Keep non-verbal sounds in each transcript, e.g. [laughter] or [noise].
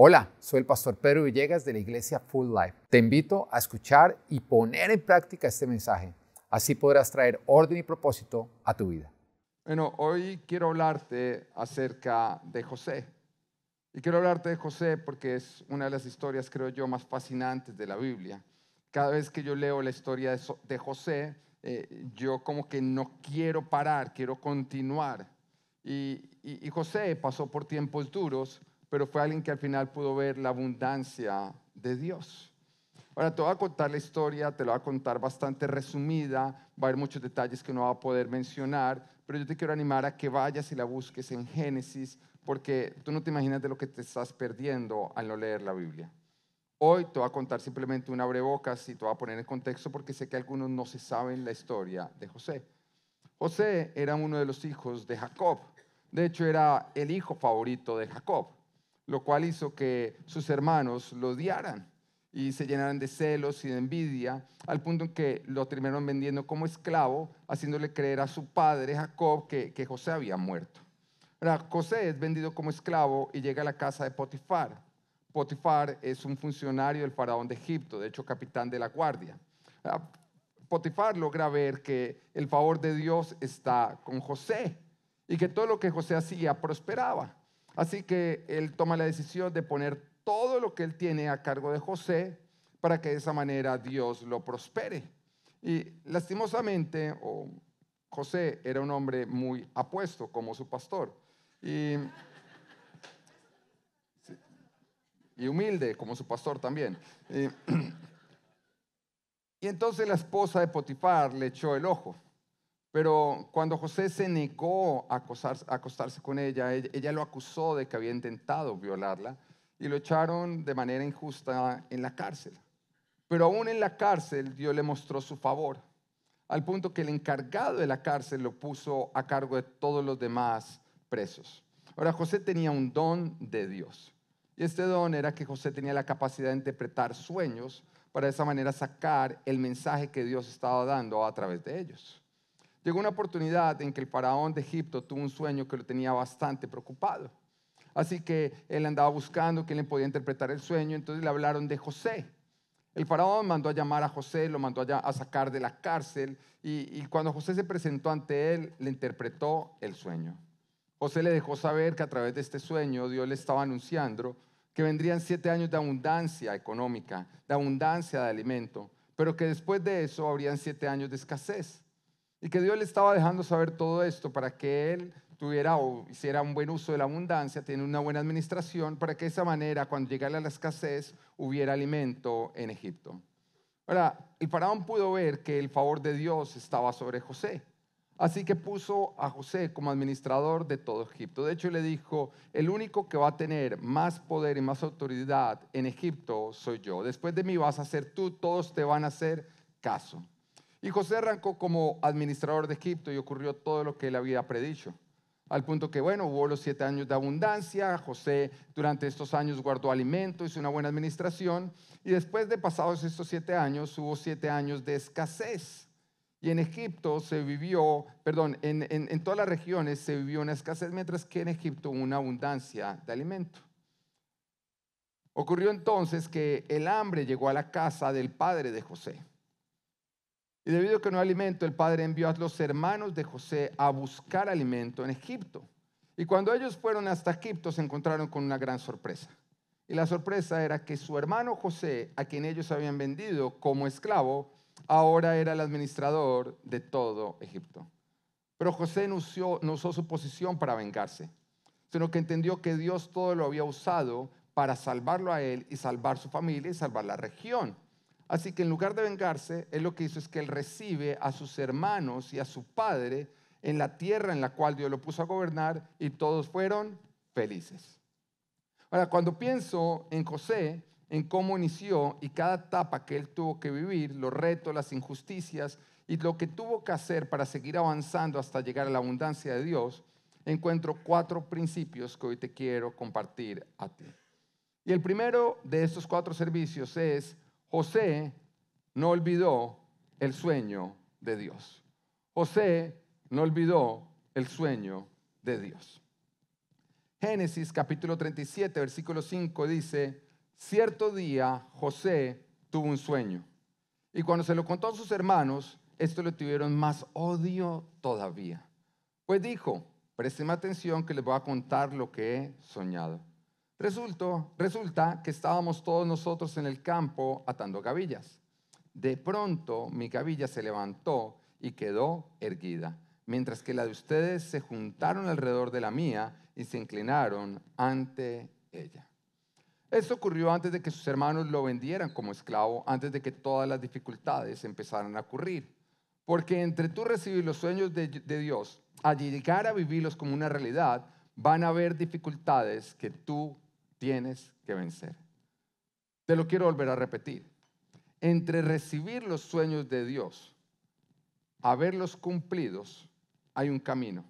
Hola, soy el pastor Pedro Villegas de la iglesia Full Life. Te invito a escuchar y poner en práctica este mensaje. Así podrás traer orden y propósito a tu vida. Bueno, hoy quiero hablarte acerca de José. Y quiero hablarte de José porque es una de las historias, creo yo, más fascinantes de la Biblia. Cada vez que yo leo la historia de José, eh, yo como que no quiero parar, quiero continuar. y José pasó por tiempos duros pero fue alguien que al final pudo ver la abundancia de Dios. Ahora te voy a contar la historia, te la voy a contar bastante resumida, va a haber muchos detalles que no va a poder mencionar, pero yo te quiero animar a que vayas y la busques en Génesis, porque tú no te imaginas de lo que te estás perdiendo al no leer la Biblia. Hoy te voy a contar simplemente una abrebocas y te voy a poner en contexto porque sé que algunos no se saben la historia de José. José era uno de los hijos de Jacob, de hecho era el hijo favorito de Jacob lo cual hizo que sus hermanos lo odiaran y se llenaran de celos y de envidia, al punto en que lo terminaron vendiendo como esclavo, haciéndole creer a su padre Jacob que, José había muerto. José es vendido como esclavo y llega a la casa de Potifar. Potifar es un funcionario del faraón de Egipto, de hecho capitán de la guardia. Ah, Potifar logra ver que el favor de Dios está con José y que todo lo que José hacía prosperaba. Así que él toma la decisión de poner todo lo que él tiene a cargo de José para que de esa manera Dios lo prospere. Y lastimosamente, José era un hombre muy apuesto como su pastor y, humilde como su pastor también. Y, [clears throat] y entonces la esposa de Potifar le echó el ojo. Pero cuando José se negó a, acostarse con ella, ella, ella lo acusó de que había intentado violarla y lo echaron de manera injusta en la cárcel. Pero aún en la cárcel Dios le mostró su favor, al punto que el encargado de la cárcel lo puso a cargo de todos los demás presos. Ahora, José tenía un don de Dios. Y este don era que José tenía la capacidad de interpretar sueños para de esa manera sacar el mensaje que Dios estaba dando a través de ellos. Llegó una oportunidad en que el faraón de Egipto tuvo un sueño que lo tenía bastante preocupado. Así que él andaba buscando quién le podía interpretar el sueño, entonces le hablaron de José. El faraón mandó a llamar a José, lo mandó a sacar de la cárcel y, cuando José se presentó ante él, le interpretó el sueño. José le dejó saber que a través de este sueño Dios le estaba anunciando que vendrían siete años de abundancia económica, de abundancia de alimento, pero que después de eso habrían siete años de escasez. Y que Dios le estaba dejando saber todo esto para que él tuviera o hiciera un buen uso de la abundancia, tiene una buena administración, para que de esa manera, cuando llegara la escasez, hubiera alimento en Egipto. Ahora, el faraón pudo ver que el favor de Dios estaba sobre José. Así que puso a José como administrador de todo Egipto. De hecho, le dijo, el único que va a tener más poder y más autoridad en Egipto soy yo. Después de mí vas a ser tú, todos te van a hacer caso. Y José arrancó como administrador de Egipto y ocurrió todo lo que él había predicho. Al punto que, bueno, hubo los siete años de abundancia, José durante estos años guardó alimento, hizo una buena administración, y después de pasados estos siete años hubo siete años de escasez. Y en Egipto se vivió, perdón, en, todas las regiones se vivió una escasez, mientras que en Egipto una abundancia de alimento. Ocurrió entonces que el hambre llegó a la casa del padre de José. Y debido a que no hay alimento, el padre envió a los hermanos de José a buscar alimento en Egipto. Y cuando ellos fueron hasta Egipto se encontraron con una gran sorpresa. Y la sorpresa era que su hermano José, a quien ellos habían vendido como esclavo, ahora era el administrador de todo Egipto. Pero José no usó, no usó su posición para vengarse, sino que entendió que Dios todo lo había usado para salvarlo a él y salvar su familia y salvar la región. Así que en lugar de vengarse, él lo que hizo es que él recibe a sus hermanos y a su padre en la tierra en la cual Dios lo puso a gobernar y todos fueron felices. Ahora, cuando pienso en José, en cómo inició y cada etapa que él tuvo que vivir, los retos, las injusticias y lo que tuvo que hacer para seguir avanzando hasta llegar a la abundancia de Dios, encuentro cuatro principios que hoy te quiero compartir a ti. Y el primero de estos cuatro servicios es José no olvidó el sueño de Dios. José no olvidó el sueño de Dios. Génesis capítulo 37, versículo 5 dice, cierto día José tuvo un sueño. Y cuando se lo contó a sus hermanos, estos le tuvieron más odio todavía. Pues dijo, presten atención que les voy a contar lo que he soñado. Resultó, resulta que estábamos todos nosotros en el campo atando cabillas. De pronto mi cabilla se levantó y quedó erguida, mientras que la de ustedes se juntaron alrededor de la mía y se inclinaron ante ella. Esto ocurrió antes de que sus hermanos lo vendieran como esclavo, antes de que todas las dificultades empezaran a ocurrir. Porque entre tú recibir los sueños de, Dios, a llegar a vivirlos como una realidad, van a haber dificultades que tú tienes que vencer. Te lo quiero volver a repetir. Entre recibir los sueños de Dios, haberlos cumplidos, hay un camino.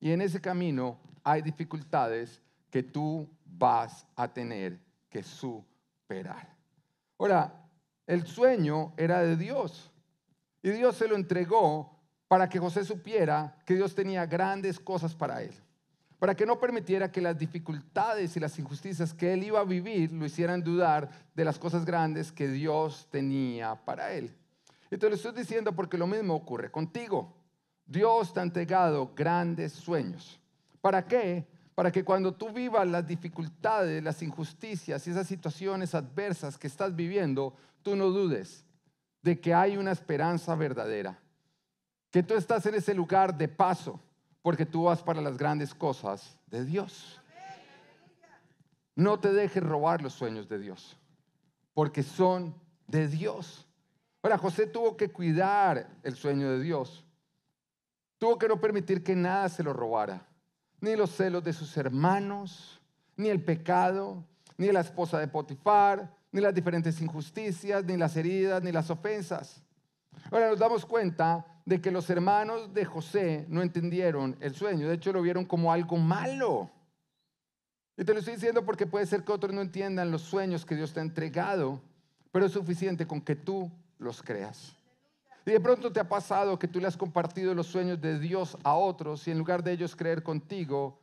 Y en ese camino hay dificultades que tú vas a tener que superar. Ahora, el sueño era de Dios. Y Dios se lo entregó para que José supiera que Dios tenía grandes cosas para él para que no permitiera que las dificultades y las injusticias que él iba a vivir lo hicieran dudar de las cosas grandes que Dios tenía para él. Y te lo estoy diciendo porque lo mismo ocurre contigo. Dios te ha entregado grandes sueños. ¿Para qué? Para que cuando tú vivas las dificultades, las injusticias y esas situaciones adversas que estás viviendo, tú no dudes de que hay una esperanza verdadera. Que tú estás en ese lugar de paso porque tú vas para las grandes cosas de Dios. No te dejes robar los sueños de Dios, porque son de Dios. Ahora, José tuvo que cuidar el sueño de Dios. Tuvo que no permitir que nada se lo robara, ni los celos de sus hermanos, ni el pecado, ni la esposa de Potifar, ni las diferentes injusticias, ni las heridas, ni las ofensas. Ahora nos damos cuenta de que los hermanos de José no entendieron el sueño. De hecho, lo vieron como algo malo. Y te lo estoy diciendo porque puede ser que otros no entiendan los sueños que Dios te ha entregado, pero es suficiente con que tú los creas. Y de pronto te ha pasado que tú le has compartido los sueños de Dios a otros y en lugar de ellos creer contigo,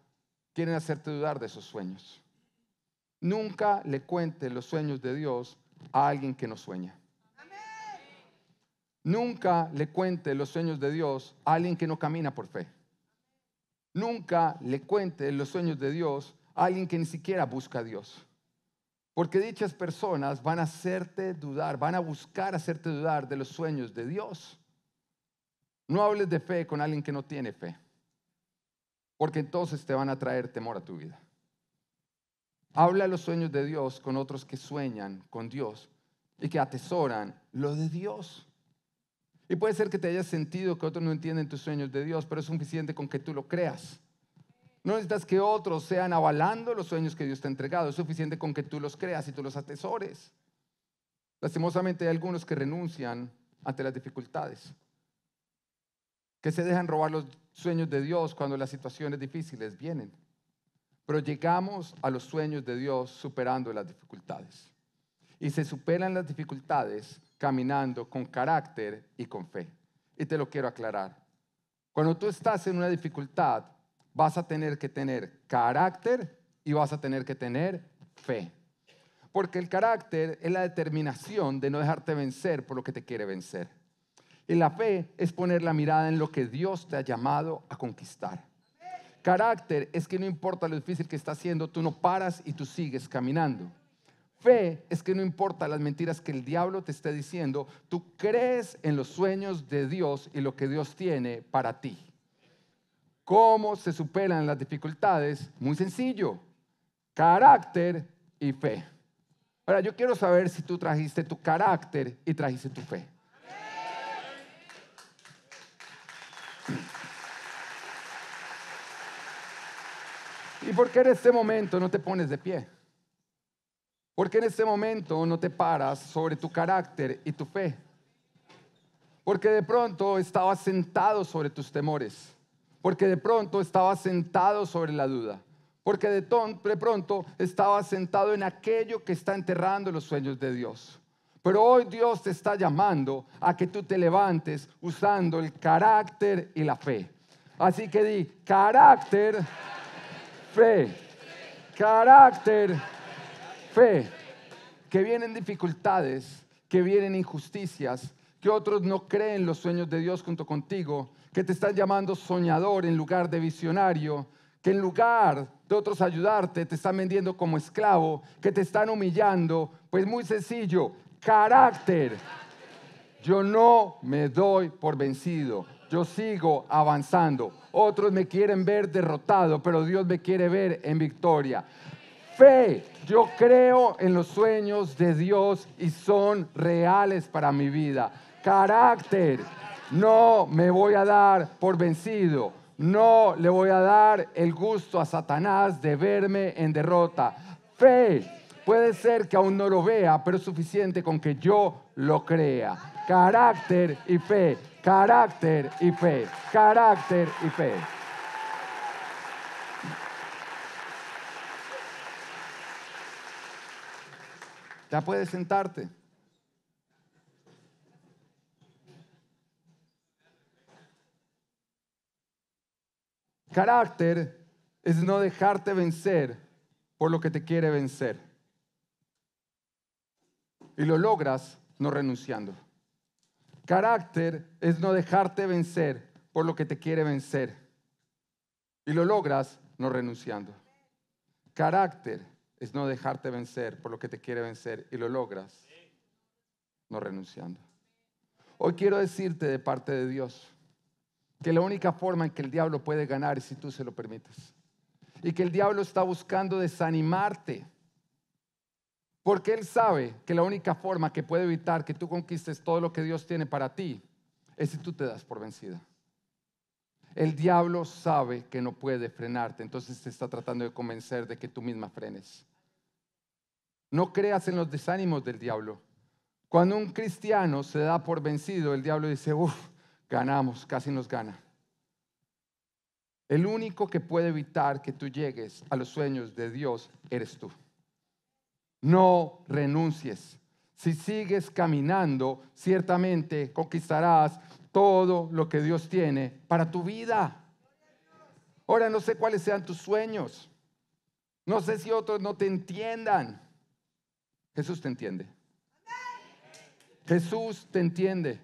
quieren hacerte dudar de esos sueños. Nunca le cuentes los sueños de Dios a alguien que no sueña. Nunca le cuente los sueños de Dios a alguien que no camina por fe. Nunca le cuente los sueños de Dios a alguien que ni siquiera busca a Dios. Porque dichas personas van a hacerte dudar, van a buscar hacerte dudar de los sueños de Dios. No hables de fe con alguien que no tiene fe, porque entonces te van a traer temor a tu vida. Habla los sueños de Dios con otros que sueñan con Dios y que atesoran lo de Dios. Y puede ser que te hayas sentido que otros no entienden tus sueños de Dios, pero es suficiente con que tú lo creas. No necesitas que otros sean avalando los sueños que Dios te ha entregado, es suficiente con que tú los creas y tú los atesores. Lastimosamente hay algunos que renuncian ante las dificultades, que se dejan robar los sueños de Dios cuando las situaciones difíciles vienen. Pero llegamos a los sueños de Dios superando las dificultades. Y se superan las dificultades caminando con carácter y con fe. Y te lo quiero aclarar. Cuando tú estás en una dificultad, vas a tener que tener carácter y vas a tener que tener fe. Porque el carácter es la determinación de no dejarte vencer por lo que te quiere vencer. Y la fe es poner la mirada en lo que Dios te ha llamado a conquistar. Carácter es que no importa lo difícil que está haciendo, tú no paras y tú sigues caminando fe es que no importa las mentiras que el diablo te esté diciendo, tú crees en los sueños de Dios y lo que Dios tiene para ti. ¿Cómo se superan las dificultades? Muy sencillo, carácter y fe. Ahora, yo quiero saber si tú trajiste tu carácter y trajiste tu fe. ¿Y por qué en este momento no te pones de pie? Porque en este momento no te paras sobre tu carácter y tu fe. Porque de pronto estabas sentado sobre tus temores. Porque de pronto estabas sentado sobre la duda. Porque de, de pronto estabas sentado en aquello que está enterrando los sueños de Dios. Pero hoy Dios te está llamando a que tú te levantes usando el carácter y la fe. Así que di, carácter, fe, carácter fe, que vienen dificultades, que vienen injusticias, que otros no creen los sueños de Dios junto contigo, que te están llamando soñador en lugar de visionario, que en lugar de otros ayudarte te están vendiendo como esclavo, que te están humillando, pues muy sencillo, carácter. Yo no me doy por vencido, yo sigo avanzando. Otros me quieren ver derrotado, pero Dios me quiere ver en victoria fe. Yo creo en los sueños de Dios y son reales para mi vida. Carácter. No me voy a dar por vencido. No le voy a dar el gusto a Satanás de verme en derrota. Fe. Puede ser que aún no lo vea, pero es suficiente con que yo lo crea. Carácter y fe. Carácter y fe. Carácter y fe. Ya puedes sentarte. Carácter es no dejarte vencer por lo que te quiere vencer. Y lo logras no renunciando. Carácter es no dejarte vencer por lo que te quiere vencer. Y lo logras no renunciando. Carácter es no dejarte vencer por lo que te quiere vencer y lo logras no renunciando. Hoy quiero decirte de parte de Dios que la única forma en que el diablo puede ganar es si tú se lo permites. Y que el diablo está buscando desanimarte. Porque él sabe que la única forma que puede evitar que tú conquistes todo lo que Dios tiene para ti es si tú te das por vencida. El diablo sabe que no puede frenarte, entonces te está tratando de convencer de que tú misma frenes. No creas en los desánimos del diablo. Cuando un cristiano se da por vencido, el diablo dice, uff, ganamos, casi nos gana. El único que puede evitar que tú llegues a los sueños de Dios eres tú. No renuncies. Si sigues caminando, ciertamente conquistarás todo lo que Dios tiene para tu vida. Ahora no sé cuáles sean tus sueños. No sé si otros no te entiendan. Jesús te entiende. Jesús te entiende.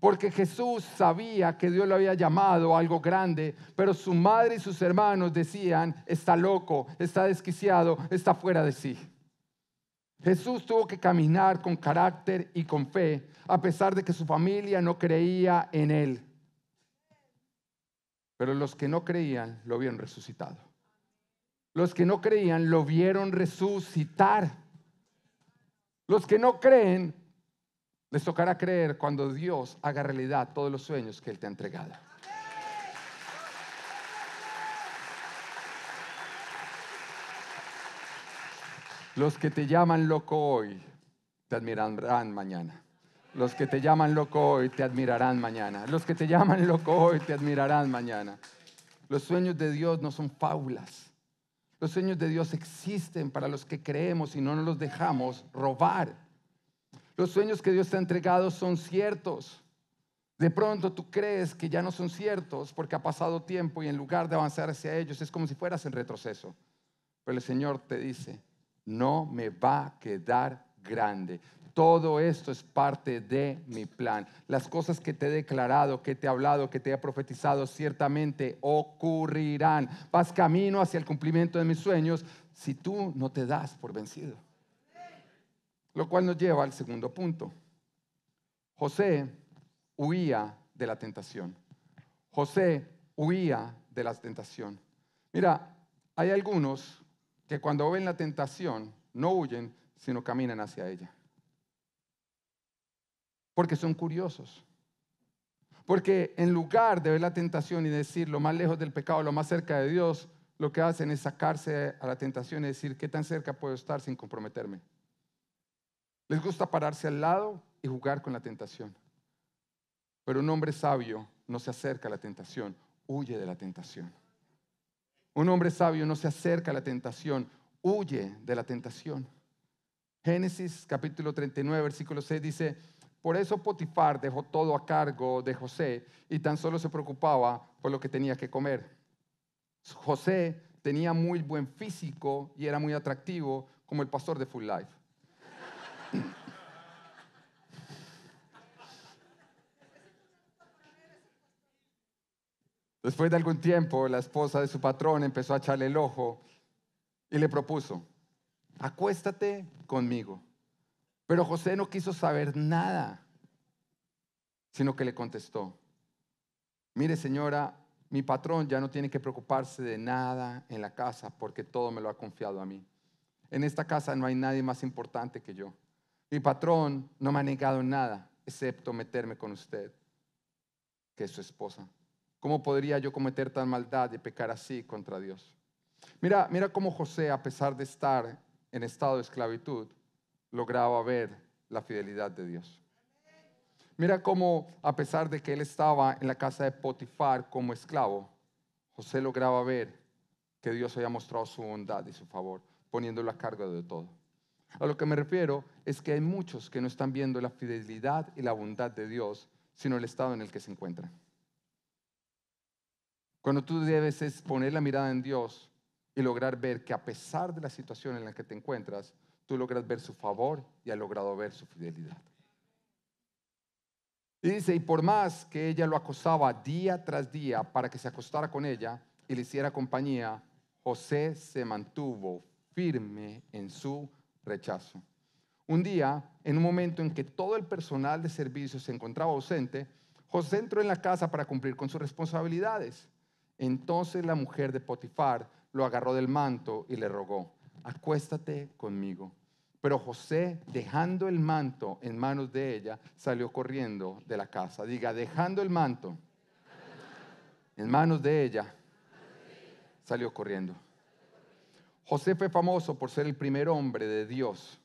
Porque Jesús sabía que Dios lo había llamado a algo grande, pero su madre y sus hermanos decían, está loco, está desquiciado, está fuera de sí. Jesús tuvo que caminar con carácter y con fe, a pesar de que su familia no creía en él. Pero los que no creían lo vieron resucitado. Los que no creían lo vieron resucitar. Los que no creen, les tocará creer cuando Dios haga realidad todos los sueños que Él te ha entregado. Los que te llaman loco hoy, te admirarán mañana. Los que te llaman loco hoy, te admirarán mañana. Los que te llaman loco hoy, te admirarán mañana. Los sueños de Dios no son fábulas. Los sueños de Dios existen para los que creemos y no nos los dejamos robar. Los sueños que Dios te ha entregado son ciertos. De pronto tú crees que ya no son ciertos porque ha pasado tiempo y en lugar de avanzar hacia ellos es como si fueras en retroceso. Pero el Señor te dice, no me va a quedar grande. Todo esto es parte de mi plan. Las cosas que te he declarado, que te he hablado, que te he profetizado, ciertamente ocurrirán. Vas camino hacia el cumplimiento de mis sueños si tú no te das por vencido. Lo cual nos lleva al segundo punto. José huía de la tentación. José huía de la tentación. Mira, hay algunos que cuando ven la tentación no huyen, sino caminan hacia ella porque son curiosos. Porque en lugar de ver la tentación y decir lo más lejos del pecado, lo más cerca de Dios, lo que hacen es sacarse a la tentación y decir, ¿qué tan cerca puedo estar sin comprometerme? Les gusta pararse al lado y jugar con la tentación. Pero un hombre sabio no se acerca a la tentación, huye de la tentación. Un hombre sabio no se acerca a la tentación, huye de la tentación. Génesis capítulo 39, versículo 6 dice, por eso Potifar dejó todo a cargo de José y tan solo se preocupaba por lo que tenía que comer. José tenía muy buen físico y era muy atractivo como el pastor de Full Life. Después de algún tiempo, la esposa de su patrón empezó a echarle el ojo y le propuso, acuéstate conmigo. Pero José no quiso saber nada, sino que le contestó, mire señora, mi patrón ya no tiene que preocuparse de nada en la casa porque todo me lo ha confiado a mí. En esta casa no hay nadie más importante que yo. Mi patrón no me ha negado nada, excepto meterme con usted, que es su esposa. ¿Cómo podría yo cometer tal maldad y pecar así contra Dios? Mira, mira cómo José, a pesar de estar en estado de esclavitud, lograba ver la fidelidad de Dios. Mira cómo, a pesar de que él estaba en la casa de Potifar como esclavo, José lograba ver que Dios había mostrado su bondad y su favor, poniéndolo a cargo de todo. A lo que me refiero es que hay muchos que no están viendo la fidelidad y la bondad de Dios, sino el estado en el que se encuentran. Cuando tú debes es poner la mirada en Dios y lograr ver que a pesar de la situación en la que te encuentras, tú logras ver su favor y ha logrado ver su fidelidad. Y dice, y por más que ella lo acosaba día tras día para que se acostara con ella y le hiciera compañía, José se mantuvo firme en su rechazo. Un día, en un momento en que todo el personal de servicio se encontraba ausente, José entró en la casa para cumplir con sus responsabilidades. Entonces la mujer de Potifar lo agarró del manto y le rogó, acuéstate conmigo. Pero José, dejando el manto en manos de ella, salió corriendo de la casa. Diga, dejando el manto en manos de ella, salió corriendo. José fue famoso por ser el primer hombre de Dios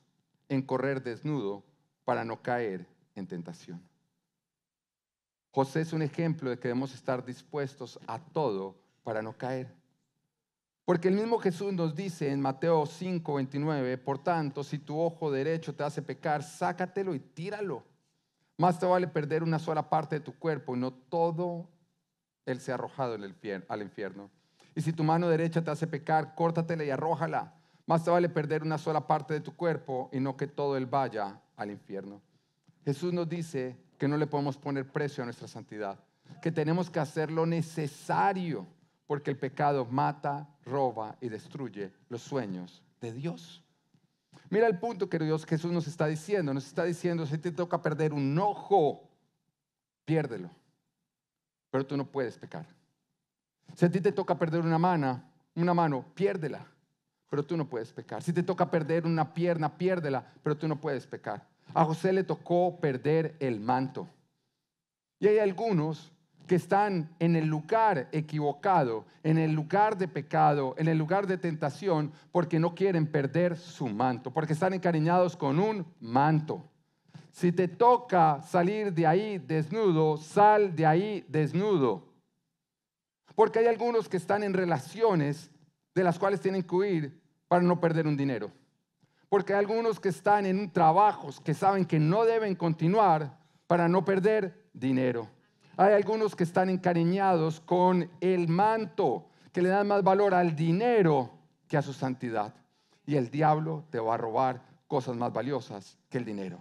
en correr desnudo para no caer en tentación. José es un ejemplo de que debemos estar dispuestos a todo para no caer. Porque el mismo Jesús nos dice en Mateo 5.29 por tanto, si tu ojo derecho te hace pecar, sácatelo y tíralo. Más te vale perder una sola parte de tu cuerpo y no todo él ha arrojado al infierno. Y si tu mano derecha te hace pecar, córtatela y arrójala. Más te vale perder una sola parte de tu cuerpo y no que todo él vaya al infierno. Jesús nos dice que no le podemos poner precio a nuestra santidad, que tenemos que hacer lo necesario, porque el pecado mata, roba y destruye los sueños de Dios. Mira el punto que Dios Jesús nos está diciendo. Nos está diciendo, si te toca perder un ojo, piérdelo. Pero tú no puedes pecar. Si a ti te toca perder una mano, una mano, piérdela. Pero tú no puedes pecar. Si te toca perder una pierna, piérdela, pero tú no puedes pecar. A José le tocó perder el manto. Y hay algunos que están en el lugar equivocado, en el lugar de pecado, en el lugar de tentación, porque no quieren perder su manto, porque están encariñados con un manto. Si te toca salir de ahí desnudo, sal de ahí desnudo. Porque hay algunos que están en relaciones de las cuales tienen que huir para no perder un dinero. Porque hay algunos que están en trabajos que saben que no deben continuar para no perder dinero hay algunos que están encariñados con el manto, que le dan más valor al dinero que a su santidad. Y el diablo te va a robar cosas más valiosas que el dinero.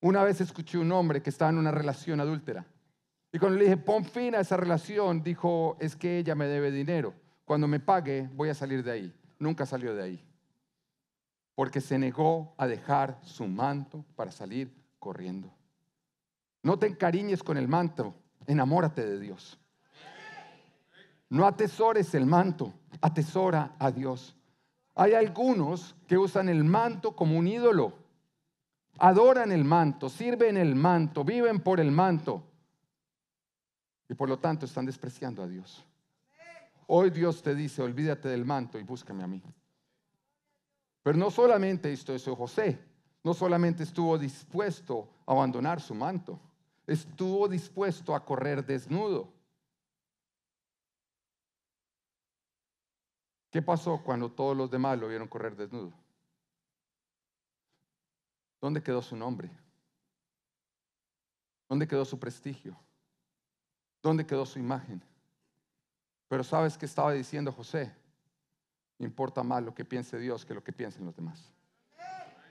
Una vez escuché un hombre que estaba en una relación adúltera. Y cuando le dije, pon fin a esa relación, dijo, es que ella me debe dinero. Cuando me pague, voy a salir de ahí. Nunca salió de ahí. Porque se negó a dejar su manto para salir corriendo. No te encariñes con el manto, enamórate de Dios. No atesores el manto, atesora a Dios. Hay algunos que usan el manto como un ídolo. Adoran el manto, sirven el manto, viven por el manto. Y por lo tanto están despreciando a Dios. Hoy Dios te dice, olvídate del manto y búscame a mí. Pero no solamente esto es José, no solamente estuvo dispuesto a abandonar su manto, estuvo dispuesto a correr desnudo. ¿Qué pasó cuando todos los demás lo vieron correr desnudo? ¿Dónde quedó su nombre? ¿Dónde quedó su prestigio? ¿Dónde quedó su imagen? Pero sabes que estaba diciendo José, me importa más lo que piense Dios que lo que piensen los demás.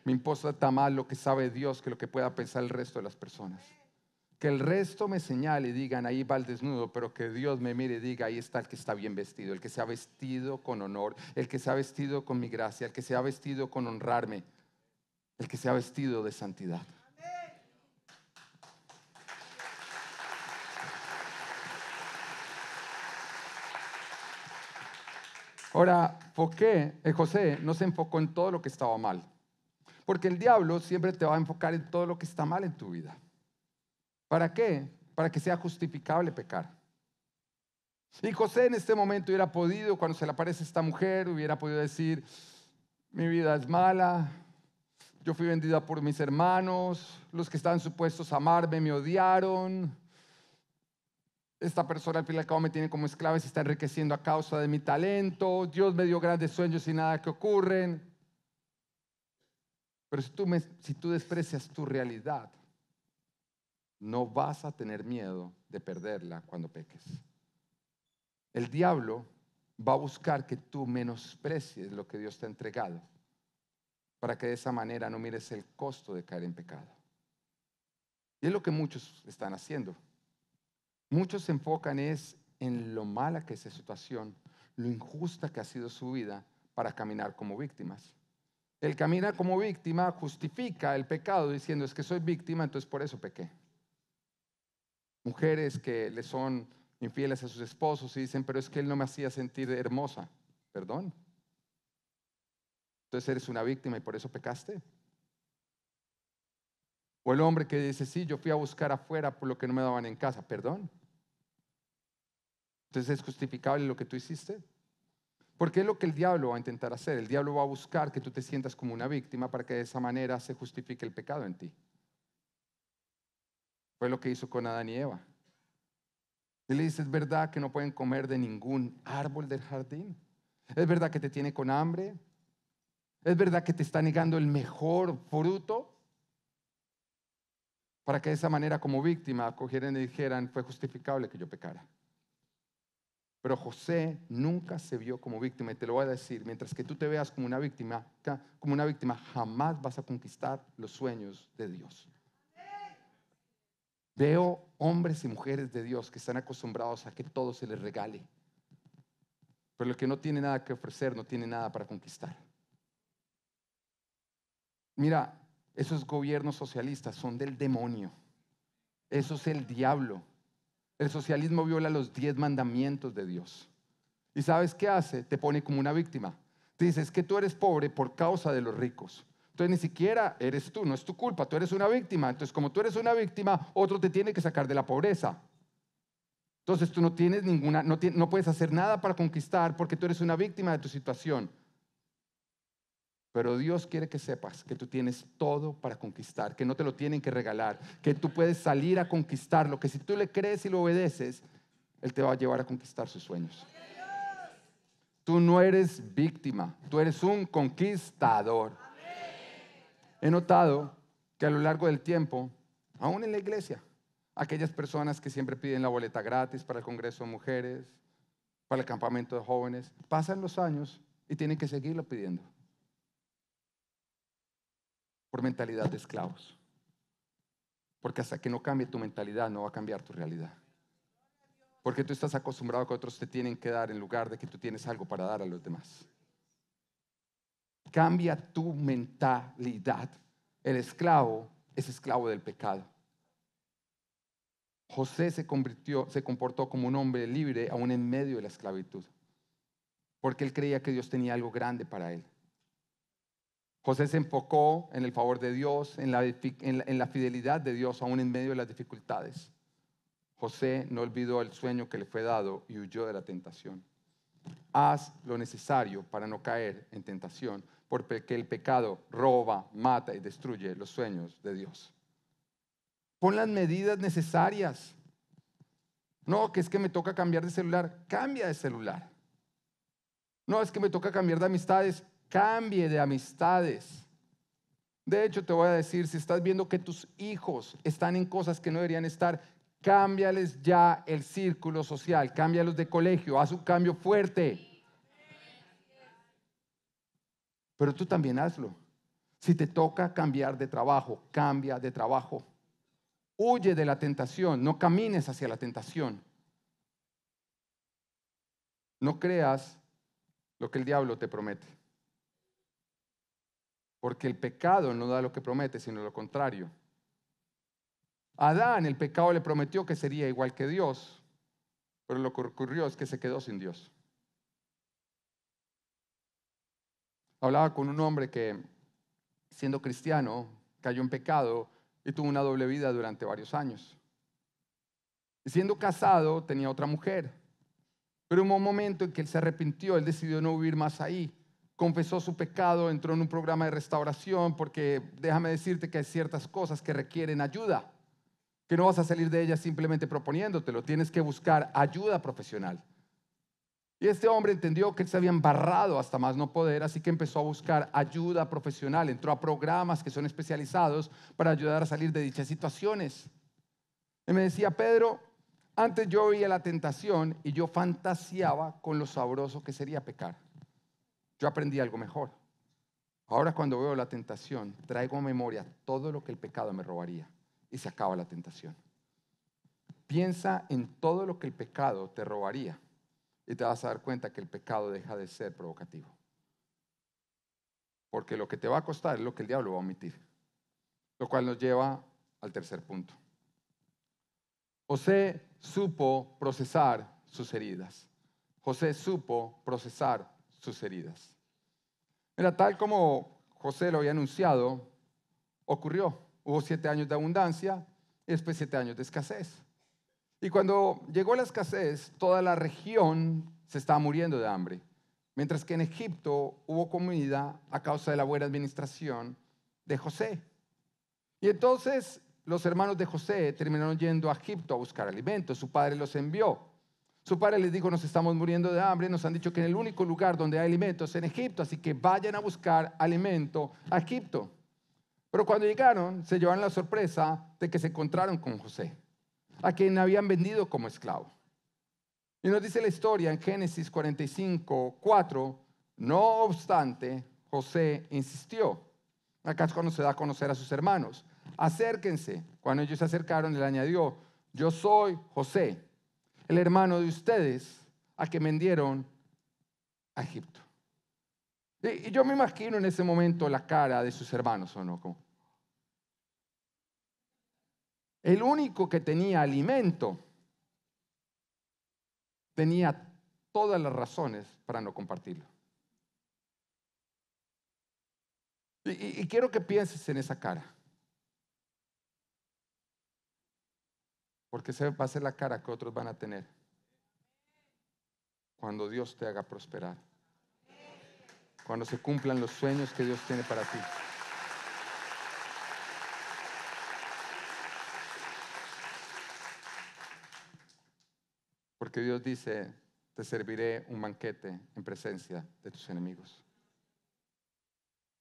Me importa más lo que sabe Dios que lo que pueda pensar el resto de las personas. Que el resto me señale y digan, ahí va el desnudo, pero que Dios me mire y diga, ahí está el que está bien vestido, el que se ha vestido con honor, el que se ha vestido con mi gracia, el que se ha vestido con honrarme, el que se ha vestido de santidad. Ahora, ¿por qué eh, José no se enfocó en todo lo que estaba mal? Porque el diablo siempre te va a enfocar en todo lo que está mal en tu vida. ¿Para qué? Para que sea justificable pecar. Y José en este momento hubiera podido, cuando se le aparece esta mujer, hubiera podido decir, mi vida es mala, yo fui vendida por mis hermanos, los que estaban supuestos a amarme me odiaron, esta persona al fin y al cabo me tiene como esclava y se está enriqueciendo a causa de mi talento, Dios me dio grandes sueños y nada que ocurren. Pero si tú, si tú desprecias tu realidad, no vas a tener miedo de perderla cuando peques. El diablo va a buscar que tú menosprecies lo que Dios te ha entregado, para que de esa manera no mires el costo de caer en pecado. Y es lo que muchos están haciendo. Muchos se enfocan es en lo mala que es la situación, lo injusta que ha sido su vida para caminar como víctimas. El caminar como víctima justifica el pecado diciendo es que soy víctima, entonces por eso pequé mujeres que le son infieles a sus esposos y dicen, pero es que él no me hacía sentir hermosa. Perdón. Entonces eres una víctima y por eso pecaste. O el hombre que dice, sí, yo fui a buscar afuera por lo que no me daban en casa. Perdón. Entonces es justificable lo que tú hiciste. Porque es lo que el diablo va a intentar hacer. El diablo va a buscar que tú te sientas como una víctima para que de esa manera se justifique el pecado en ti. Fue lo que hizo con Adán y Eva. y le dice, es verdad que no pueden comer de ningún árbol del jardín. Es verdad que te tiene con hambre. Es verdad que te está negando el mejor fruto. Para que de esa manera como víctima cogieran y dijeran, fue justificable que yo pecara. Pero José nunca se vio como víctima y te lo voy a decir, mientras que tú te veas como una víctima, como una víctima jamás vas a conquistar los sueños de Dios. Veo hombres y mujeres de Dios que están acostumbrados a que todo se les regale. Pero el que no tiene nada que ofrecer, no tiene nada para conquistar. Mira, esos gobiernos socialistas son del demonio. Eso es el diablo. El socialismo viola los diez mandamientos de Dios. ¿Y sabes qué hace? Te pone como una víctima. Te dice, que tú eres pobre por causa de los ricos. Entonces ni siquiera eres tú, no es tu culpa, tú eres una víctima. Entonces como tú eres una víctima, otro te tiene que sacar de la pobreza. Entonces tú no tienes ninguna, no, no puedes hacer nada para conquistar porque tú eres una víctima de tu situación. Pero Dios quiere que sepas que tú tienes todo para conquistar, que no te lo tienen que regalar, que tú puedes salir a conquistarlo, que si tú le crees y lo obedeces, Él te va a llevar a conquistar sus sueños. Tú no eres víctima, tú eres un conquistador he notado que a lo largo del tiempo, aún en la iglesia, aquellas personas que siempre piden la boleta gratis para el Congreso de Mujeres, para el campamento de jóvenes, pasan los años y tienen que seguirlo pidiendo. Por mentalidad de esclavos. Porque hasta que no cambie tu mentalidad no va a cambiar tu realidad. Porque tú estás acostumbrado a que otros te tienen que dar en lugar de que tú tienes algo para dar a los demás. Cambia tu mentalidad. El esclavo es esclavo del pecado. José se, convirtió, se comportó como un hombre libre aún en medio de la esclavitud, porque él creía que Dios tenía algo grande para él. José se enfocó en el favor de Dios, en la, fidelidad de Dios aún en medio de las dificultades. José no olvidó el sueño que le fue dado y huyó de la tentación. Haz lo necesario para no caer en tentación, porque el pecado roba, mata y destruye los sueños de Dios. Pon las medidas necesarias. No, que es que me toca cambiar de celular, cambia de celular. No, es que me toca cambiar de amistades, cambie de amistades. De hecho, te voy a decir, si estás viendo que tus hijos están en cosas que no deberían estar, Cámbiales ya el círculo social, cámbialos de colegio, haz un cambio fuerte. Pero tú también hazlo. Si te toca cambiar de trabajo, cambia de trabajo. Huye de la tentación, no camines hacia la tentación. No creas lo que el diablo te promete. Porque el pecado no da lo que promete, sino lo contrario. Adán, el pecado le prometió que sería igual que Dios, pero lo que ocurrió es que se quedó sin Dios. Hablaba con un hombre que, siendo cristiano, cayó en pecado y tuvo una doble vida durante varios años. Y siendo casado, tenía otra mujer. Pero hubo un momento en que él se arrepintió, él decidió no vivir más ahí. Confesó su pecado, entró en un programa de restauración, porque déjame decirte que hay ciertas cosas que requieren ayuda que no vas a salir de ella simplemente proponiéndotelo, tienes que buscar ayuda profesional. Y este hombre entendió que él se había embarrado hasta más no poder, así que empezó a buscar ayuda profesional, entró a programas que son especializados para ayudar a salir de dichas situaciones. Y me decía, Pedro, antes yo veía la tentación y yo fantaseaba con lo sabroso que sería pecar. Yo aprendí algo mejor. Ahora cuando veo la tentación, traigo a memoria todo lo que el pecado me robaría y se acaba la tentación. Piensa en todo lo que el pecado te robaría y te vas a dar cuenta que el pecado deja de ser provocativo. Porque lo que te va a costar es lo que el diablo va a omitir. Lo cual nos lleva al tercer punto. José supo procesar sus heridas. José supo procesar sus heridas. Mira, tal como José lo había anunciado, ocurrió. Hubo siete años de abundancia y después siete años de escasez. Y cuando llegó la escasez, toda la región se estaba muriendo de hambre. Mientras que en Egipto hubo comida a causa de la buena administración de José. Y entonces los hermanos de José terminaron yendo a Egipto a buscar alimentos, Su padre los envió. Su padre les dijo, nos estamos muriendo de hambre, nos han dicho que en el único lugar donde hay alimentos es en Egipto, así que vayan a buscar alimento a Egipto. Pero cuando llegaron, se llevaron la sorpresa de que se encontraron con José, a quien habían vendido como esclavo. Y nos dice la historia en Génesis 45, 4, no obstante, José insistió. Acá es cuando se da a conocer a sus hermanos. Acérquense. Cuando ellos se acercaron, él añadió, yo soy José, el hermano de ustedes a que vendieron a Egipto. Y, yo me imagino en ese momento la cara de sus hermanos, ¿o no? Como, el único que tenía alimento, tenía todas las razones para no compartirlo. Y, quiero que pienses en esa cara. Porque se va a ser la cara que otros van a tener cuando Dios te haga prosperar. Cuando se cumplan los sueños que Dios tiene para ti. Porque Dios dice, te serviré un banquete en presencia de tus enemigos.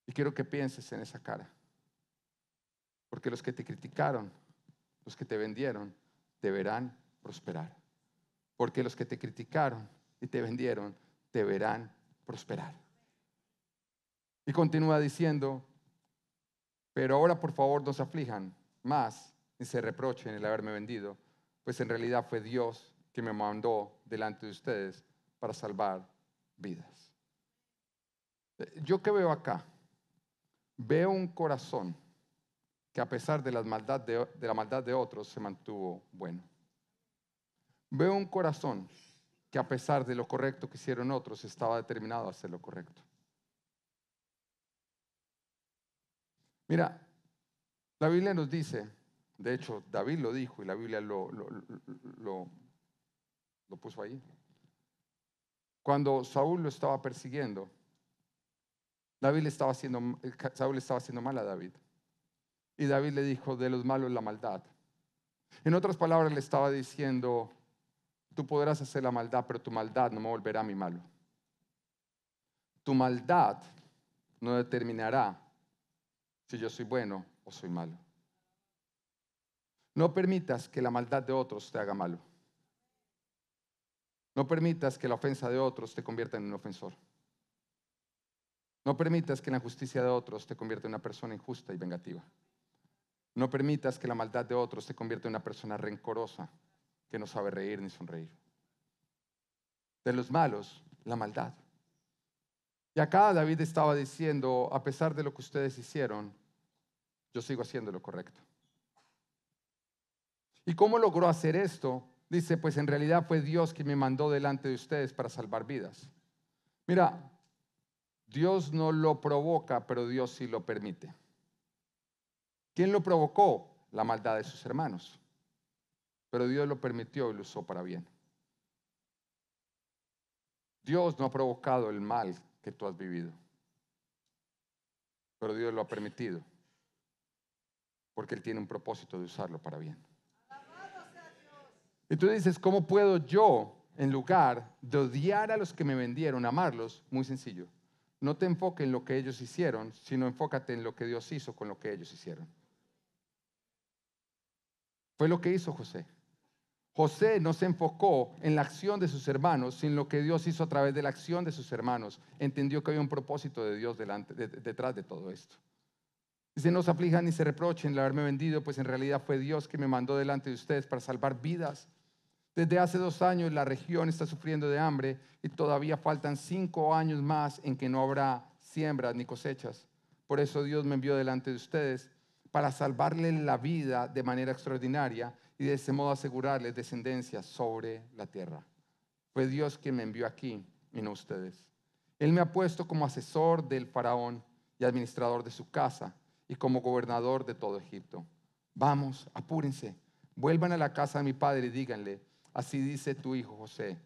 Y quiero que pienses en esa cara. Porque los que te criticaron, los que te vendieron, deberán prosperar. Porque los que te criticaron y te vendieron, deberán prosperar. Y continúa diciendo, pero ahora por favor no se aflijan más ni se reprochen el haberme vendido, pues en realidad fue Dios que me mandó delante de ustedes para salvar vidas. Eh, yo que veo acá, veo un corazón que a pesar de la, maldad de, otros se mantuvo bueno. Veo un corazón que a pesar de lo correcto que hicieron otros estaba determinado a hacer lo correcto. Mira, la Biblia nos dice, de hecho David lo dijo y la Biblia lo, lo puso ahí. Cuando Saúl lo estaba persiguiendo, David le estaba haciendo, Saúl le estaba haciendo mal a David. Y David le dijo, de los malos la maldad. En otras palabras le estaba diciendo, tú podrás hacer la maldad, pero tu maldad no me volverá a mi malo. Tu maldad no determinará si yo soy bueno o soy malo. No permitas que la maldad de otros te haga malo. No permitas que la ofensa de otros te convierta en un ofensor. No permitas que la injusticia de otros te convierta en una persona injusta y vengativa. No permitas que la maldad de otros te convierta en una persona rencorosa que no sabe reír ni sonreír. De los malos, la maldad. Y acá David estaba diciendo, a pesar de lo que ustedes hicieron, yo sigo haciendo lo correcto. ¿Y cómo logró hacer esto? Dice, pues en realidad fue Dios quien me mandó delante de ustedes para salvar vidas. Mira, Dios no lo provoca, pero Dios sí lo permite. ¿Quién lo provocó? La maldad de sus hermanos. Pero Dios lo permitió y lo usó para bien. Dios no ha provocado el mal que tú has vivido, pero Dios lo ha permitido, porque Él tiene un propósito de usarlo para bien tú dices, ¿cómo puedo yo, en lugar de odiar a los que me vendieron, amarlos? Muy sencillo. No te enfoques en lo que ellos hicieron, sino enfócate en lo que Dios hizo con lo que ellos hicieron. Fue lo que hizo José. José no se enfocó en la acción de sus hermanos, sino lo que Dios hizo a través de la acción de sus hermanos. Entendió que había un propósito de Dios detrás de todo esto. Dice, no se aflijan ni se reprochen de haberme vendido, pues en realidad fue Dios que me mandó delante de ustedes para salvar vidas. Desde hace dos años la región está sufriendo de hambre y todavía faltan cinco años más en que no habrá siembras ni cosechas. Por eso Dios me envió delante de ustedes para salvarles la vida de manera extraordinaria y de ese modo asegurarles descendencia sobre la tierra. Fue Dios quien me envió aquí y no ustedes. Él me ha puesto como asesor del faraón y administrador de su casa y como gobernador de todo Egipto. Vamos, apúrense, vuelvan a la casa de mi padre y díganle, Así dice tu hijo José,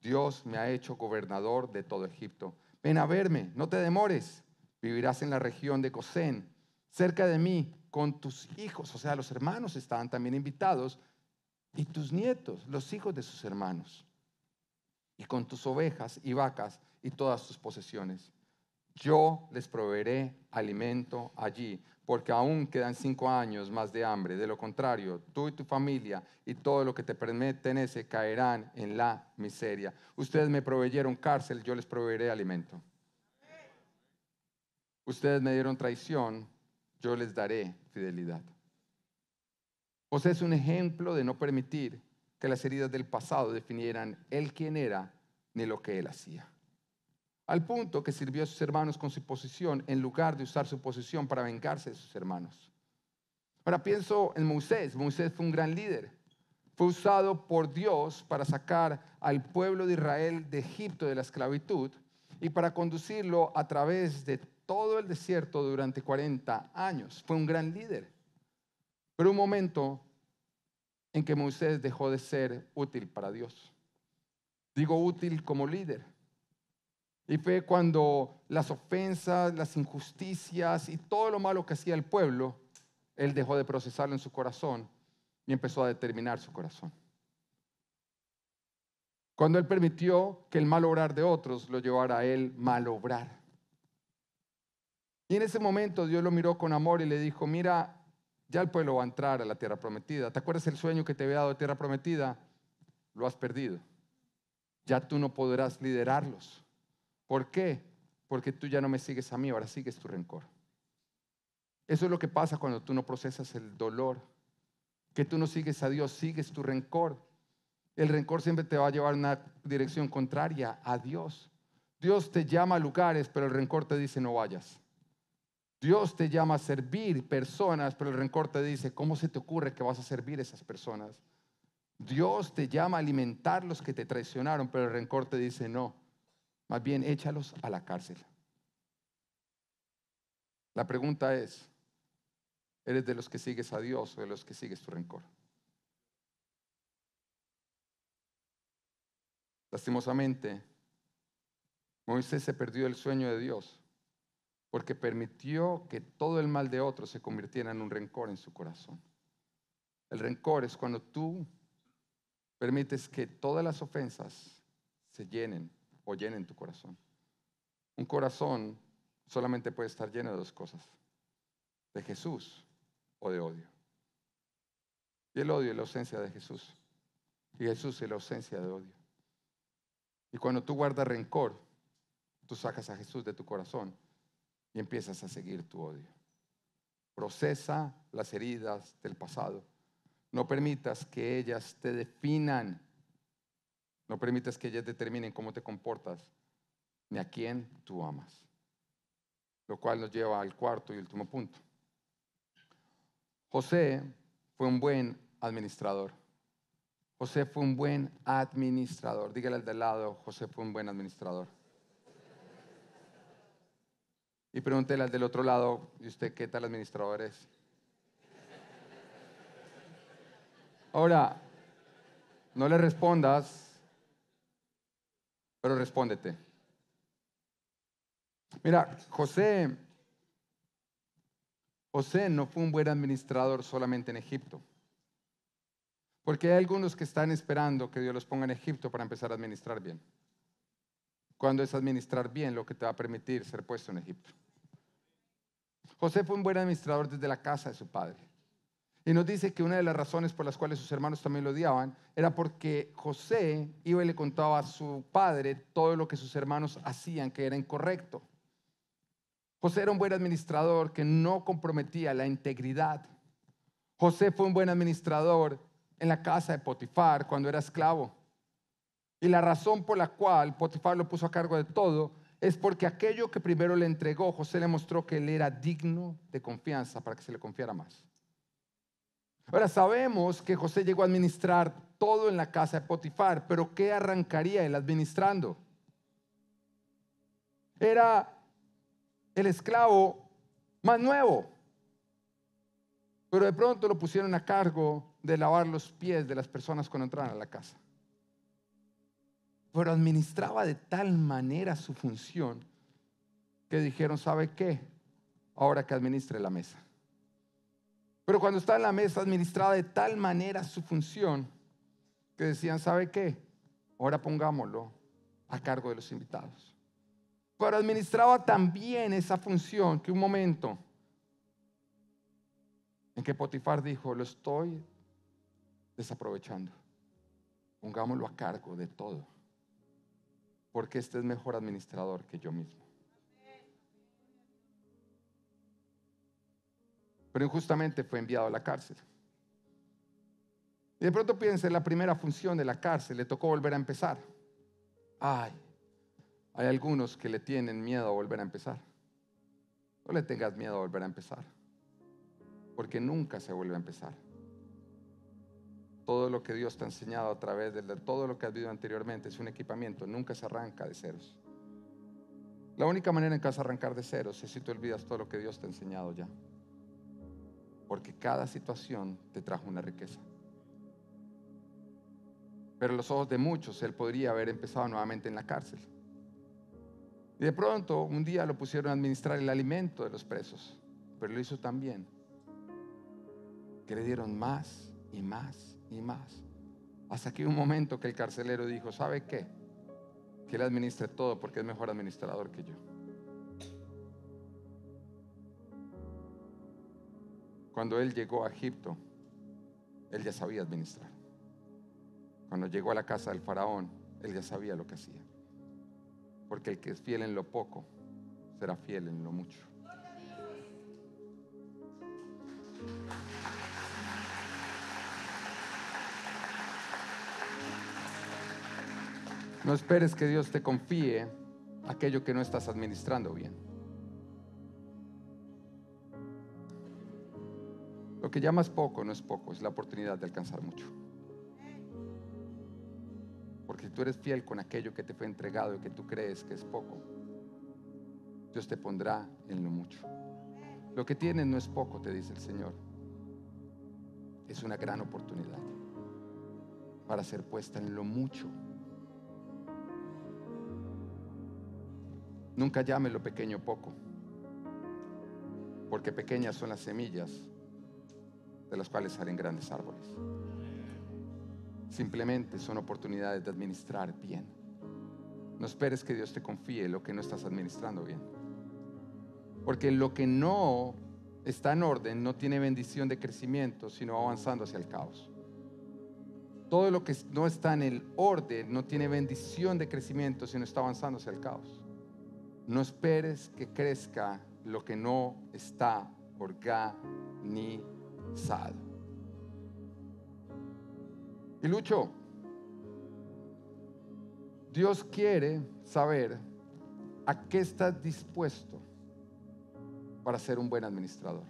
Dios me ha hecho gobernador de todo Egipto. Ven a verme, no te demores. Vivirás en la región de Cosén, cerca de mí, con tus hijos. O sea, los hermanos estaban también invitados. Y tus nietos, los hijos de sus hermanos. Y con tus ovejas y vacas y todas tus posesiones. Yo les proveeré alimento allí porque aún quedan cinco años más de hambre. De lo contrario, tú y tu familia y todo lo que te pertenece caerán en la miseria. Ustedes me proveyeron cárcel, yo les proveeré alimento. Ustedes me dieron traición, yo les daré fidelidad. José es un ejemplo de no permitir que las heridas del pasado definieran él quién era ni lo que él hacía al punto que sirvió a sus hermanos con su posición en lugar de usar su posición para vengarse de sus hermanos. Ahora pienso en Moisés. Moisés fue un gran líder. Fue usado por Dios para sacar al pueblo de Israel de Egipto de la esclavitud y para conducirlo a través de todo el desierto durante 40 años. Fue un gran líder. Pero un momento en que Moisés dejó de ser útil para Dios. Digo útil como líder y fue cuando las ofensas, las injusticias y todo lo malo que hacía el pueblo, él dejó de procesarlo en su corazón y empezó a determinar su corazón. Cuando él permitió que el mal obrar de otros lo llevara a él mal obrar. Y en ese momento Dios lo miró con amor y le dijo, mira, ya el pueblo va a entrar a la tierra prometida. ¿Te acuerdas el sueño que te había dado de tierra prometida? Lo has perdido. Ya tú no podrás liderarlos. ¿Por qué? Porque tú ya no me sigues a mí, ahora sigues tu rencor. Eso es lo que pasa cuando tú no procesas el dolor, que tú no sigues a Dios, sigues tu rencor. El rencor siempre te va a llevar en una dirección contraria a Dios. Dios te llama a lugares, pero el rencor te dice no vayas. Dios te llama a servir personas, pero el rencor te dice, ¿cómo se te ocurre que vas a servir a esas personas? Dios te llama a alimentar los que te traicionaron, pero el rencor te dice no. Más bien, échalos a la cárcel. La pregunta es, ¿eres de los que sigues a Dios o de los que sigues tu rencor? Lastimosamente, Moisés se perdió el sueño de Dios porque permitió que todo el mal de otros se convirtiera en un rencor en su corazón. El rencor es cuando tú permites que todas las ofensas se llenen o llenen tu corazón. Un corazón solamente puede estar lleno de dos cosas, de Jesús o de odio. Y el odio es la ausencia de Jesús. Y Jesús es la ausencia de odio. Y cuando tú guardas rencor, tú sacas a Jesús de tu corazón y empiezas a seguir tu odio. Procesa las heridas del pasado. No permitas que ellas te definan. No permites que ellas determinen cómo te comportas ni a quién tú amas. Lo cual nos lleva al cuarto y último punto. José fue un buen administrador. José fue un buen administrador. Dígale al de lado, José fue un buen administrador. Y pregúntele al del otro lado, ¿y usted qué tal administrador es? Ahora, no le respondas pero respóndete. Mira, José, José no fue un buen administrador solamente en Egipto. Porque hay algunos que están esperando que Dios los ponga en Egipto para empezar a administrar bien. Cuando es administrar bien lo que te va a permitir ser puesto en Egipto. José fue un buen administrador desde la casa de su padre. Y nos dice que una de las razones por las cuales sus hermanos también lo odiaban era porque José iba y le contaba a su padre todo lo que sus hermanos hacían que era incorrecto. José era un buen administrador que no comprometía la integridad. José fue un buen administrador en la casa de Potifar cuando era esclavo. Y la razón por la cual Potifar lo puso a cargo de todo es porque aquello que primero le entregó, José le mostró que él era digno de confianza para que se le confiara más. Ahora sabemos que José llegó a administrar todo en la casa de Potifar, pero ¿qué arrancaría él administrando? Era el esclavo más nuevo, pero de pronto lo pusieron a cargo de lavar los pies de las personas cuando entraban a la casa. Pero administraba de tal manera su función que dijeron, ¿sabe qué? Ahora que administre la mesa. Pero cuando está en la mesa administrada de tal manera su función, que decían, ¿sabe qué? Ahora pongámoslo a cargo de los invitados. Pero administraba también esa función que un momento en que Potifar dijo, lo estoy desaprovechando. Pongámoslo a cargo de todo, porque este es mejor administrador que yo mismo. pero injustamente fue enviado a la cárcel. Y de pronto piensa en la primera función de la cárcel, le tocó volver a empezar. Ay, hay algunos que le tienen miedo a volver a empezar. No le tengas miedo a volver a empezar, porque nunca se vuelve a empezar. Todo lo que Dios te ha enseñado a través de todo lo que has vivido anteriormente es un equipamiento, nunca se arranca de ceros. La única manera en que vas a arrancar de ceros es si tú olvidas todo lo que Dios te ha enseñado ya porque cada situación te trajo una riqueza. Pero los ojos de muchos, él podría haber empezado nuevamente en la cárcel. Y de pronto, un día lo pusieron a administrar el alimento de los presos, pero lo hizo también. Que le dieron más y más y más. Hasta que un momento que el carcelero dijo, ¿sabe qué? Que él administre todo porque es mejor administrador que yo. Cuando él llegó a Egipto, él ya sabía administrar. Cuando llegó a la casa del faraón, él ya sabía lo que hacía. Porque el que es fiel en lo poco, será fiel en lo mucho. No esperes que Dios te confíe aquello que no estás administrando bien. Lo que llamas poco no es poco, es la oportunidad de alcanzar mucho. Porque si tú eres fiel con aquello que te fue entregado y que tú crees que es poco, Dios te pondrá en lo mucho. Lo que tienes no es poco, te dice el Señor. Es una gran oportunidad para ser puesta en lo mucho. Nunca llame lo pequeño poco, porque pequeñas son las semillas de las cuales salen grandes árboles. Simplemente son oportunidades de administrar bien. No esperes que Dios te confíe lo que no estás administrando bien. Porque lo que no está en orden no tiene bendición de crecimiento, sino avanzando hacia el caos. Todo lo que no está en el orden no tiene bendición de crecimiento, sino está avanzando hacia el caos. No esperes que crezca lo que no está ni Sal. Y Lucho, Dios quiere saber a qué estás dispuesto para ser un buen administrador.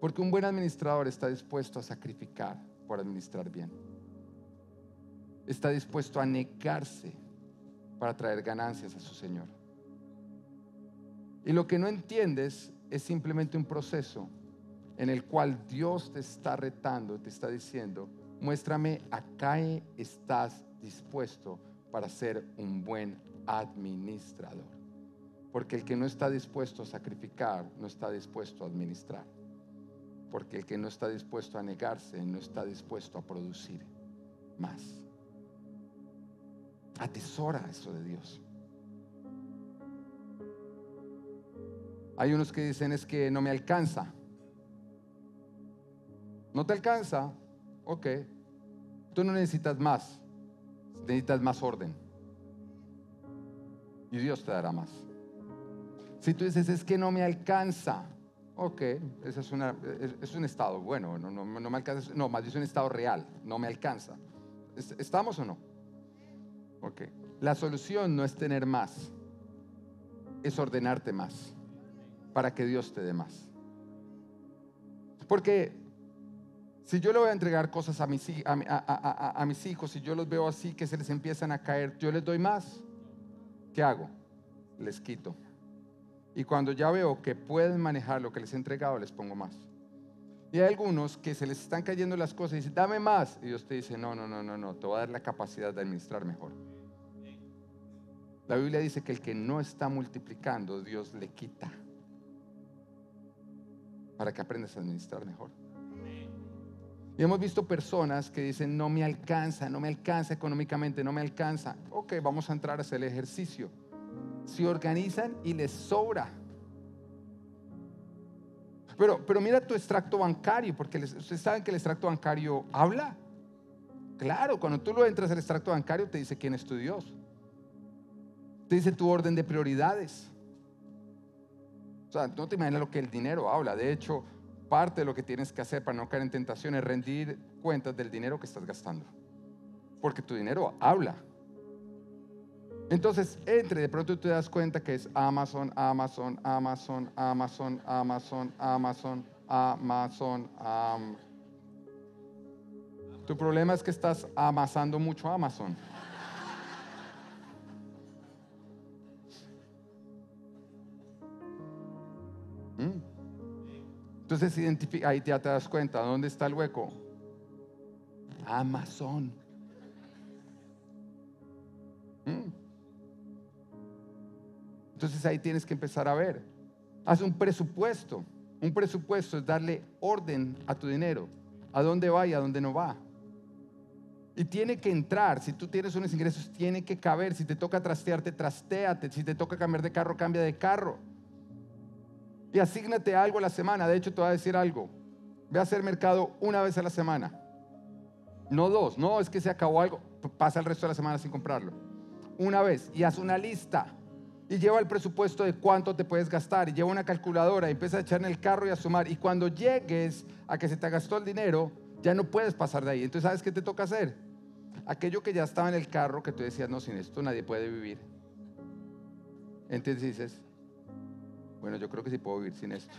Porque un buen administrador está dispuesto a sacrificar por administrar bien. Está dispuesto a negarse para traer ganancias a su Señor. Y lo que no entiendes es simplemente un proceso en el cual Dios te está retando, te está diciendo, muéstrame acá estás dispuesto para ser un buen administrador. Porque el que no está dispuesto a sacrificar, no está dispuesto a administrar. Porque el que no está dispuesto a negarse, no está dispuesto a producir más. Atesora eso de Dios. Hay unos que dicen es que no me alcanza. ¿No te alcanza? Ok. Tú no necesitas más. Necesitas más orden. Y Dios te dará más. Si tú dices, es que no me alcanza. Ok, es, una, es un estado bueno, no, no me alcanza, no, más es un estado real, no me alcanza. ¿Estamos o no? Ok. La solución no es tener más, es ordenarte más, para que Dios te dé más. Porque si yo le voy a entregar cosas a mis, hijos, si yo los veo así que se les empiezan a caer, yo les doy más. ¿Qué hago? Les quito. Y cuando ya veo que pueden manejar lo que les he entregado, les pongo más. Y hay algunos que se les están cayendo las cosas y dicen, dame más. Y Dios te dice, no, no, no, no, no, te voy a dar la capacidad de administrar mejor. La Biblia dice que el que no está multiplicando, Dios le quita para que aprendas a administrar mejor. Y hemos visto personas que dicen, no me alcanza, no me alcanza económicamente, no me alcanza. Ok, vamos a entrar a hacer el ejercicio. Se organizan y les sobra. Pero, pero mira tu extracto bancario, porque ustedes saben que el extracto bancario habla. Claro, cuando tú lo entras al extracto bancario te dice quién es tu Dios. Te dice tu orden de prioridades. O sea, no te imaginas lo que el dinero habla. De hecho, parte de lo que tienes que hacer para no caer en tentación es rendir cuentas del dinero que estás gastando. Porque tu dinero habla. Entonces, entre, de pronto te das cuenta que es Amazon, Amazon, Amazon, Amazon, Amazon, Amazon, Amazon. Tu problema es que estás amasando mucho Amazon. ahí ya te das cuenta, ¿dónde está el hueco? Amazon. Mm. Entonces ahí tienes que empezar a ver. Haz un presupuesto. Un presupuesto es darle orden a tu dinero, a dónde va y a dónde no va. Y tiene que entrar, si tú tienes unos ingresos, tiene que caber. Si te toca trastearte, trasteate. Si te toca cambiar de carro, cambia de carro y asígnate algo a la semana. De hecho, te voy a decir algo. Ve a hacer mercado una vez a la semana. No dos, no es que se acabó algo. Pasa el resto de la semana sin comprarlo. Una vez y haz una lista. Y lleva el presupuesto de cuánto te puedes gastar. Y lleva una calculadora y empieza a echar en el carro y a sumar. Y cuando llegues a que se te gastó el dinero, ya no puedes pasar de ahí. Entonces, ¿sabes qué te toca hacer? Aquello que ya estaba en el carro que tú decías, no, sin esto nadie puede vivir. Entonces dices, bueno, yo creo que sí puedo vivir sin esto.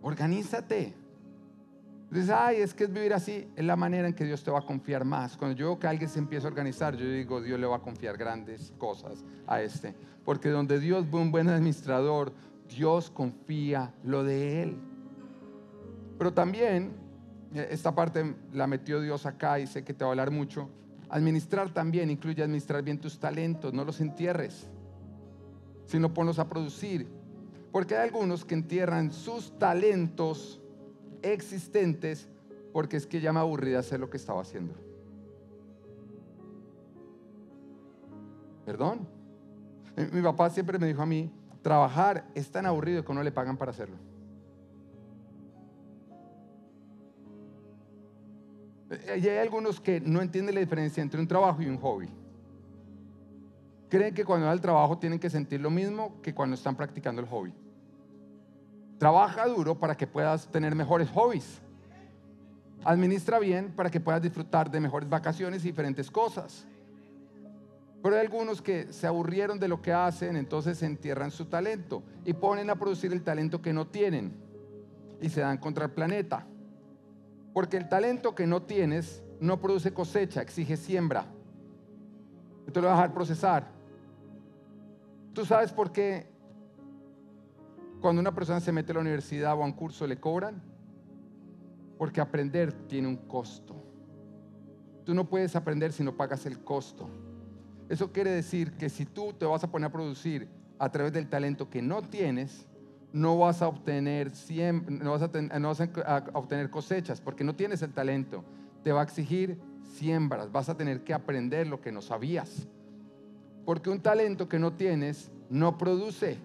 Organízate. Dices, ay, es que es vivir así. Es la manera en que Dios te va a confiar más. Cuando yo veo que alguien se empieza a organizar, yo digo, Dios le va a confiar grandes cosas a este. Porque donde Dios fue un buen administrador, Dios confía lo de él. Pero también, eh, esta parte la metió Dios acá y sé que te va a hablar mucho, Administrar también incluye administrar bien tus talentos, no los entierres, sino ponlos a producir. Porque hay algunos que entierran sus talentos existentes porque es que ya me aburrí de hacer lo que estaba haciendo. Perdón. Mi papá siempre me dijo a mí, trabajar es tan aburrido que no le pagan para hacerlo. Eh, y hay algunos que no entienden la diferencia entre un trabajo y un hobby. Creen que cuando van al trabajo tienen que sentir lo mismo que cuando están practicando el hobby. Trabaja duro para que puedas tener mejores hobbies. Administra bien para que puedas disfrutar de mejores vacaciones y diferentes cosas. Pero hay algunos que se aburrieron de lo que hacen, entonces entierran su talento y ponen a producir el talento que no tienen y se dan contra el planeta. Porque el talento que no tienes no produce cosecha, exige siembra. Y te lo vas a procesar. Tú sabes por qué cuando una persona se mete a la universidad o a un curso le cobran. Porque aprender tiene un costo. Tú no puedes aprender si no pagas el costo. Eso quiere decir que si tú te vas a poner a producir a través del talento que no tienes, no vas a obtener, siempre, obtener cosechas porque no tienes el talento. Te va a exigir siembras, vas a tener que aprender lo que no sabías. Porque un talento que no tienes no produce.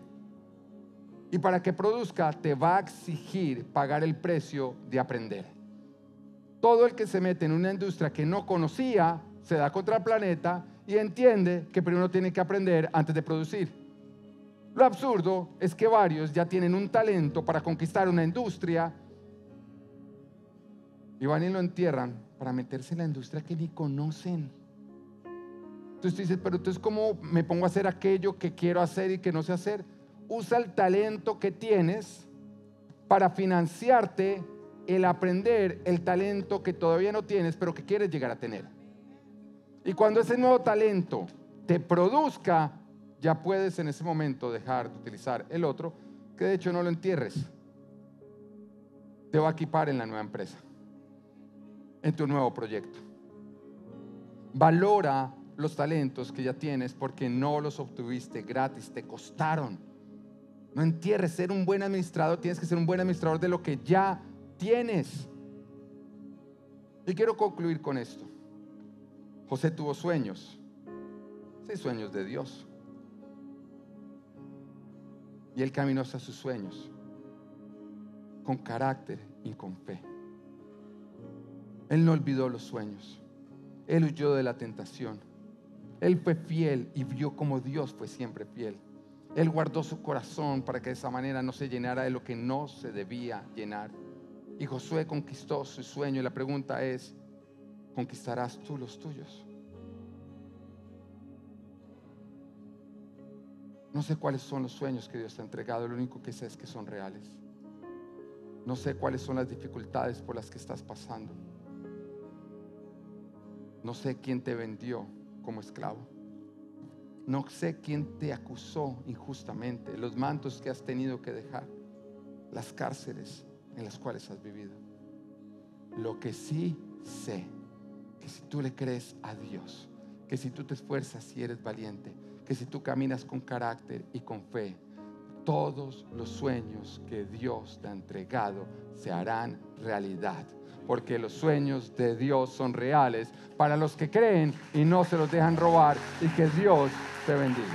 Y para que produzca te va a exigir pagar el precio de aprender. Todo el que se mete en una industria que no conocía se da contra el planeta y entiende que primero tiene que aprender antes de producir. Lo absurdo es que varios ya tienen un talento para conquistar una industria y van y lo entierran para meterse en la industria que ni conocen. Entonces tú dices, pero entonces ¿cómo me pongo a hacer aquello que quiero hacer y que no sé hacer? Usa el talento que tienes para financiarte el aprender el talento que todavía no tienes, pero que quieres llegar a tener. Y cuando ese nuevo talento te produzca ya puedes en ese momento dejar de utilizar el otro, que de hecho no lo entierres. Te va a equipar en la nueva empresa, en tu nuevo proyecto. Valora los talentos que ya tienes porque no los obtuviste gratis, te costaron. No entierres, ser un buen administrador, tienes que ser un buen administrador de lo que ya tienes. Y quiero concluir con esto. José tuvo sueños, sí, sueños de Dios. Y él caminó hacia sus sueños, con carácter y con fe. Él no olvidó los sueños. Él huyó de la tentación. Él fue fiel y vio como Dios fue siempre fiel. Él guardó su corazón para que de esa manera no se llenara de lo que no se debía llenar. Y Josué conquistó su sueño y la pregunta es, ¿conquistarás tú los tuyos? No sé cuáles son los sueños que Dios te ha entregado, lo único que sé es que son reales. No sé cuáles son las dificultades por las que estás pasando. No sé quién te vendió como esclavo. No sé quién te acusó injustamente, los mantos que has tenido que dejar, las cárceles en las cuales has vivido. Lo que sí sé, que si tú le crees a Dios, que si tú te esfuerzas y eres valiente, que si tú caminas con carácter y con fe, todos los sueños que Dios te ha entregado se harán realidad. Porque los sueños de Dios son reales para los que creen y no se los dejan robar. Y que Dios te bendiga.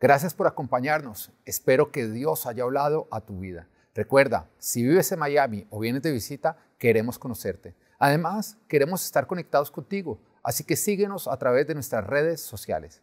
Gracias por acompañarnos. Espero que Dios haya hablado a tu vida. Recuerda, si vives en Miami o vienes de visita, queremos conocerte. Además, queremos estar conectados contigo, así que síguenos a través de nuestras redes sociales.